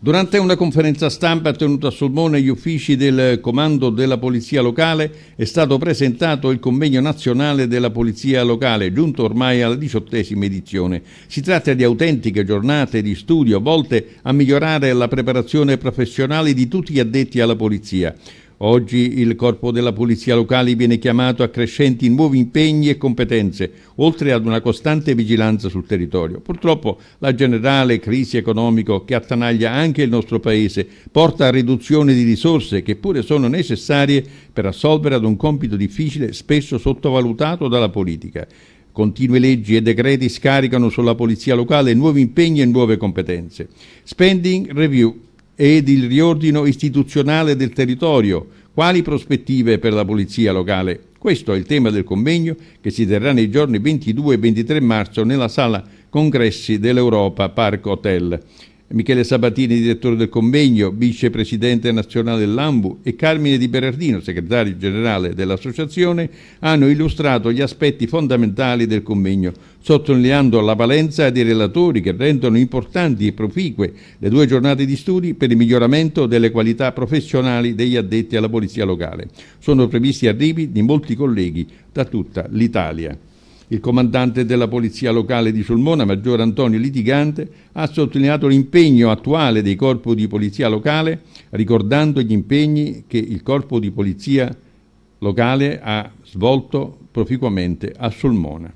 Durante una conferenza stampa tenuta a Solmone gli uffici del Comando della Polizia Locale è stato presentato il convegno nazionale della Polizia Locale, giunto ormai alla diciottesima edizione. Si tratta di autentiche giornate di studio volte a migliorare la preparazione professionale di tutti gli addetti alla Polizia. Oggi il corpo della Polizia Locale viene chiamato a crescenti nuovi impegni e competenze, oltre ad una costante vigilanza sul territorio. Purtroppo la generale crisi economica che attanaglia anche il nostro Paese porta a riduzione di risorse che pure sono necessarie per assolvere ad un compito difficile spesso sottovalutato dalla politica. Continue leggi e decreti scaricano sulla Polizia Locale nuovi impegni e nuove competenze. Spending Review ed il riordino istituzionale del territorio. Quali prospettive per la Polizia locale? Questo è il tema del convegno che si terrà nei giorni 22 e 23 marzo nella sala congressi dell'Europa Park Hotel. Michele Sabatini, direttore del convegno, vicepresidente nazionale dell'AMBU e Carmine Di Berardino, segretario generale dell'associazione, hanno illustrato gli aspetti fondamentali del convegno, sottolineando la valenza dei relatori che rendono importanti e proficue le due giornate di studi per il miglioramento delle qualità professionali degli addetti alla polizia locale. Sono previsti arrivi di molti colleghi da tutta l'Italia. Il comandante della Polizia Locale di Sulmona, maggiore Antonio Litigante, ha sottolineato l'impegno attuale dei corpi di polizia locale, ricordando gli impegni che il corpo di polizia locale ha svolto proficuamente a Sulmona.